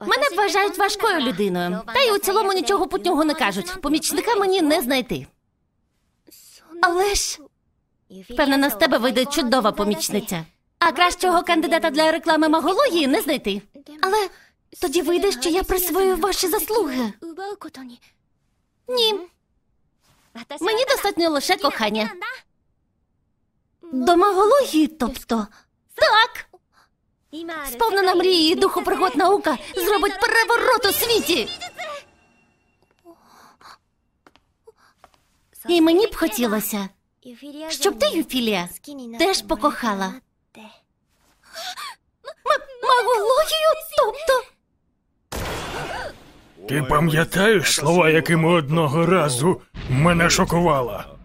Мене вважають важкою людиною, та й у цілому нічого путнього не кажуть. Помічника мені не знайти. Але ж впевнена, з тебе вийде чудова помічниця. А кращого кандидата для реклами магології не знайти. Але тоді вийде, що я присвоюю ваші заслуги. Ні. Мені достатньо лише кохання. До магології, тобто так. Сповнена мрії, і духопригод наука зробить переворот у світі. І мені б хотілося, щоб ти, Юфілія, теж покохала. Магологію, тобто. Ти пам'ятаєш слова, якими одного разу мене шокувала?